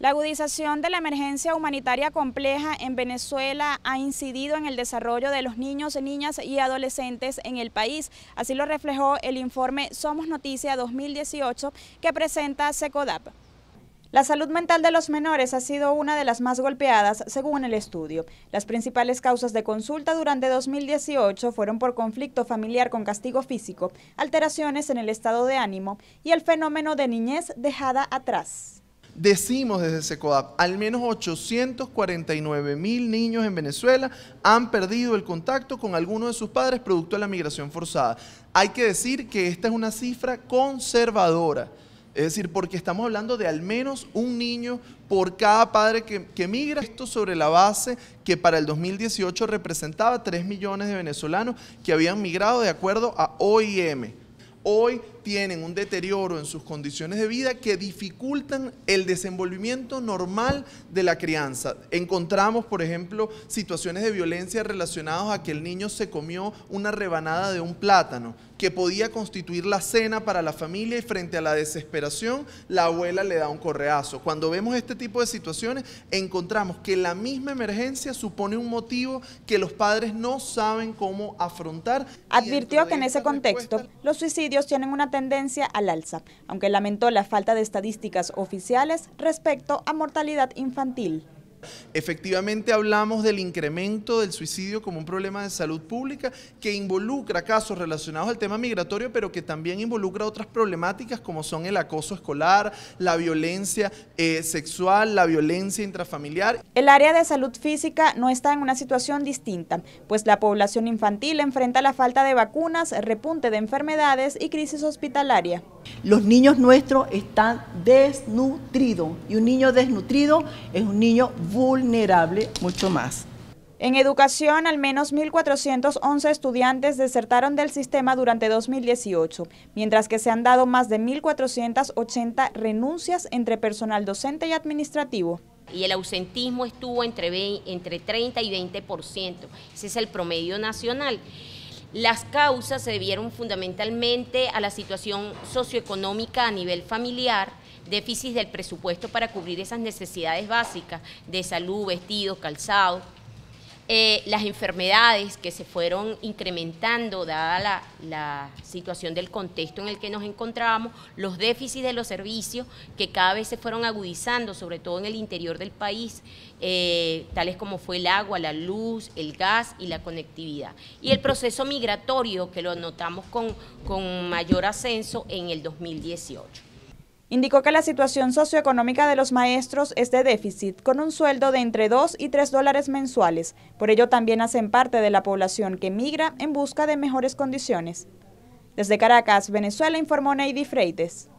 La agudización de la emergencia humanitaria compleja en Venezuela ha incidido en el desarrollo de los niños, niñas y adolescentes en el país. Así lo reflejó el informe Somos Noticia 2018 que presenta SECODAP. La salud mental de los menores ha sido una de las más golpeadas, según el estudio. Las principales causas de consulta durante 2018 fueron por conflicto familiar con castigo físico, alteraciones en el estado de ánimo y el fenómeno de niñez dejada atrás decimos desde SECODAP, al menos 849 mil niños en Venezuela han perdido el contacto con alguno de sus padres producto de la migración forzada. Hay que decir que esta es una cifra conservadora. Es decir, porque estamos hablando de al menos un niño por cada padre que, que, migra. Esto sobre la base que para el 2018 representaba 3 millones de venezolanos que habían migrado de acuerdo a OIM hoy tienen un deterioro en sus condiciones de vida que dificultan el desenvolvimiento normal de la crianza. Encontramos, por ejemplo, situaciones de violencia relacionadas a que el niño se comió una rebanada de un plátano que podía constituir la cena para la familia y frente a la desesperación, la abuela le da un correazo. Cuando vemos este tipo de situaciones, encontramos que la misma emergencia supone un motivo que los padres no saben cómo afrontar. Advirtió que en ese contexto los suicidios tienen una tendencia al alza, aunque lamentó la falta de estadísticas oficiales respecto a mortalidad infantil. Efectivamente hablamos del incremento del suicidio como un problema de salud pública que involucra casos relacionados al tema migratorio, pero que también involucra otras problemáticas como son el acoso escolar, la violencia eh, sexual, la violencia intrafamiliar. El área de salud física no está en una situación distinta, pues la población infantil enfrenta la falta de vacunas, repunte de enfermedades y crisis hospitalaria. Los niños nuestros están desnutridos y un niño desnutrido es un niño vulnerable mucho más. En educación, al menos 1.411 estudiantes desertaron del sistema durante 2018, mientras que se han dado más de 1.480 renuncias entre personal docente y administrativo. Y el ausentismo estuvo entre, 30 y 20%, ese es el promedio nacional. Las causas se debieron fundamentalmente a la situación socioeconómica a nivel familiar, déficit del presupuesto para cubrir esas necesidades básicas de salud, vestidos, calzado. Eh, las enfermedades que se fueron incrementando dada la, situación del contexto en el que nos encontrábamos, los déficits de los servicios que cada vez se fueron agudizando, sobre todo en el interior del país, eh, tales como fue el agua, la luz, el gas y la conectividad. Y el proceso migratorio que lo notamos con mayor ascenso en el 2018. Indicó que la situación socioeconómica de los maestros es de déficit, con un sueldo de entre 2 y 3 dólares mensuales. Por ello también hacen parte de la población que migra en busca de mejores condiciones. Desde Caracas, Venezuela, informó Neidi Freites.